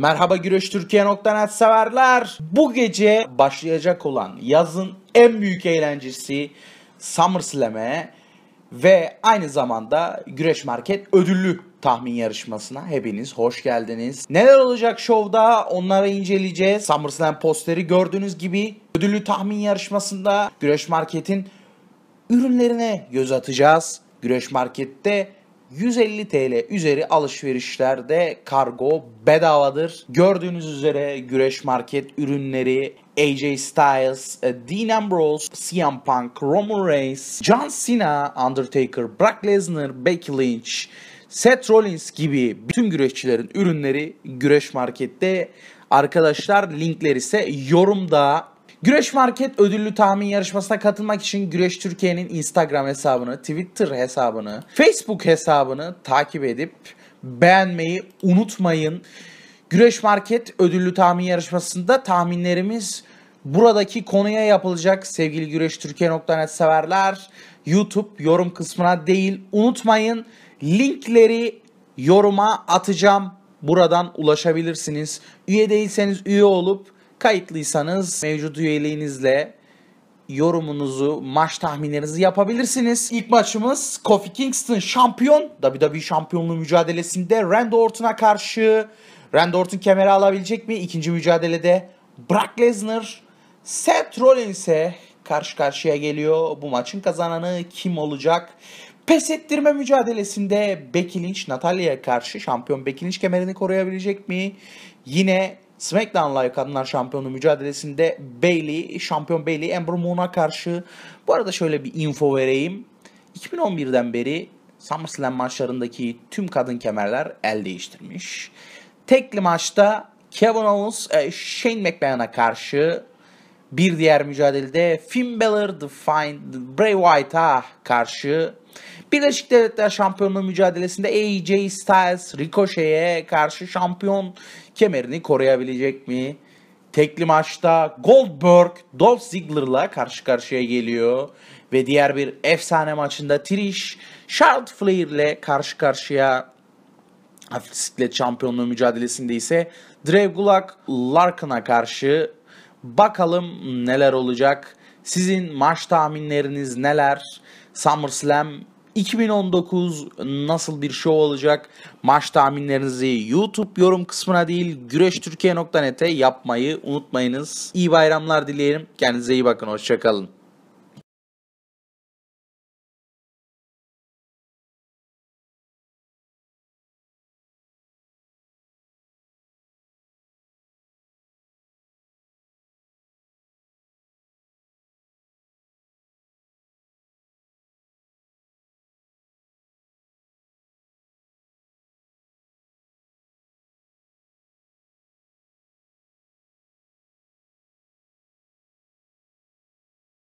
Merhaba güreştürkiye.net severler. Bu gece başlayacak olan yazın en büyük eğlencesi SummerSlam'e ve aynı zamanda Güreş Market ödüllü tahmin yarışmasına hepiniz hoş geldiniz. Neler olacak şovda onları inceleyeceğiz. SummerSlam posteri gördüğünüz gibi ödüllü tahmin yarışmasında Güreş Market'in ürünlerine göz atacağız. Güreş Market'te 150 TL üzeri alışverişlerde kargo bedavadır. Gördüğünüz üzere Güreş Market ürünleri AJ Styles, e, Dean Ambrose, CM Punk, Roman Reigns, John Cena, Undertaker, Brock Lesnar, Becky Lynch, Seth Rollins gibi bütün güreşçilerin ürünleri Güreş Market'te. Arkadaşlar linkler ise yorumda Güreş Market ödüllü tahmin yarışmasına katılmak için Güreş Türkiye'nin Instagram hesabını, Twitter hesabını, Facebook hesabını takip edip beğenmeyi unutmayın. Güreş Market ödüllü tahmin yarışmasında tahminlerimiz buradaki konuya yapılacak sevgili güreştürkiye.net severler. YouTube yorum kısmına değil unutmayın linkleri yoruma atacağım. Buradan ulaşabilirsiniz. Üye değilseniz üye olup Kayıtlıysanız mevcut üyeliğinizle yorumunuzu, maç tahminlerinizi yapabilirsiniz. İlk maçımız Kofi Kingston şampiyon. WWE şampiyonluğu mücadelesinde Randy Orton'a karşı. Randy Orton kemeri alabilecek mi? İkinci mücadelede Brock Lesnar, Seth Rollins'e karşı karşıya geliyor. Bu maçın kazananı kim olacak? Pes ettirme mücadelesinde Becky Lynch Natalya'ya karşı şampiyon Becky Lynch kemerini koruyabilecek mi? Yine SmackDown Live Kadınlar Şampiyonu mücadelesinde Bailey, şampiyon Bailey Ember Moon'a karşı bu arada şöyle bir info vereyim. 2011'den beri SummerSlam maçlarındaki tüm kadın kemerler el değiştirmiş. Tekli maçta Kevin Owens, e, Shane McMahon'a karşı bir diğer mücadelede Finn Balor Defiant Bray Wyatt'a karşı Birleşik Devletler Şampiyonluğu mücadelesinde AJ Styles Ricochet'e karşı şampiyon kemerini koruyabilecek mi? Tekli maçta Goldberg Dolph Ziggler'la karşı karşıya geliyor. Ve diğer bir efsane maçında Trish Charlotte ile karşı karşıya hafif şampiyonluğu mücadelesinde ise Drew Gulak Larkin'a karşı Bakalım neler olacak. Sizin maç tahminleriniz neler? SummerSlam 2019 nasıl bir show olacak? Maç tahminlerinizi YouTube yorum kısmına değil güreştürkiye.net'e yapmayı unutmayınız. İyi bayramlar dileyelim. Kendinize iyi bakın. Hoşçakalın.